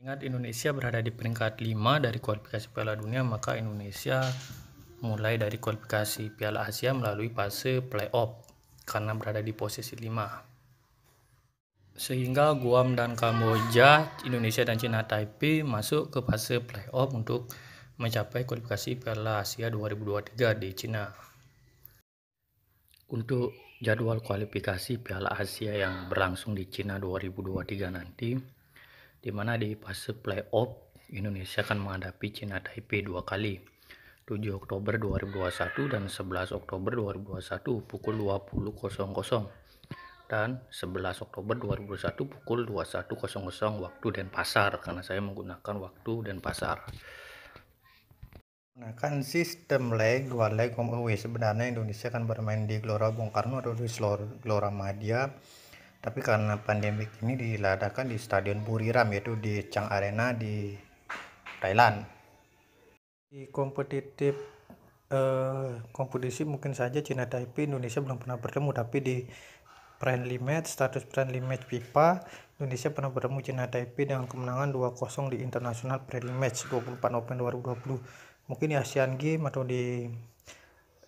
Ingat Indonesia berada di peringkat 5 dari kualifikasi Piala Dunia, maka Indonesia mulai dari kualifikasi Piala Asia melalui fase playoff karena berada di posisi 5. Sehingga Guam dan Kamboja, Indonesia dan Cina Taipei masuk ke fase playoff untuk mencapai kualifikasi Piala Asia 2023 di Cina. Untuk jadwal kualifikasi Piala Asia yang berlangsung di Cina 2023 nanti, di mana di fase playoff Indonesia akan menghadapi Cina Taipei dua kali 7 Oktober 2021 dan 11 Oktober 2021 pukul 20.00 dan 11 Oktober 2021 pukul 21.00 waktu dan pasar karena saya menggunakan waktu dan Denpasar kan sistem leg dua leg home oh, oh, away iya, sebenarnya Indonesia akan bermain di Gelora Bung Karno atau di Gelora Madia tapi karena pandemik ini diladakan di Stadion Buriram yaitu di Chang Arena di Thailand. Di kompetitif eh, kompetisi mungkin saja Cina Taipei Indonesia belum pernah bertemu tapi di friendly match status friendly match FIFA Indonesia pernah bertemu Cina Taipei dengan kemenangan 2-0 di International Friendly Match 24 November 2020 mungkin di Asian Game atau di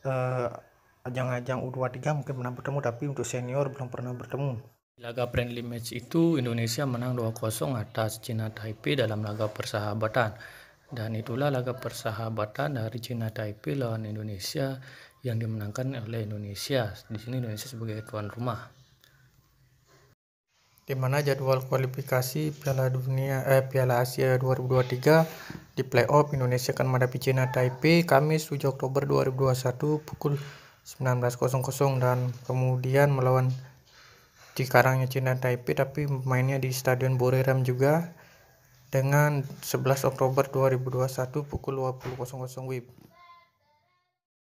ajang eh, ajang-ajang U23 mungkin pernah bertemu tapi untuk senior belum pernah bertemu Laga friendly match itu Indonesia menang 2-0 atas Cina Taipei dalam laga persahabatan. Dan itulah laga persahabatan dari Cina Taipei lawan Indonesia yang dimenangkan oleh Indonesia. Di sini Indonesia sebagai tuan rumah. Di mana jadwal kualifikasi Piala Dunia eh Piala Asia 2023 di playoff Indonesia akan menghadapi Cina Taipei Kamis 7 Oktober 2021 pukul 19.00 dan kemudian melawan di karangnya Cina Taipei tapi mainnya di Stadion Boreram juga dengan 11 Oktober 2021 pukul 20.00 WIB.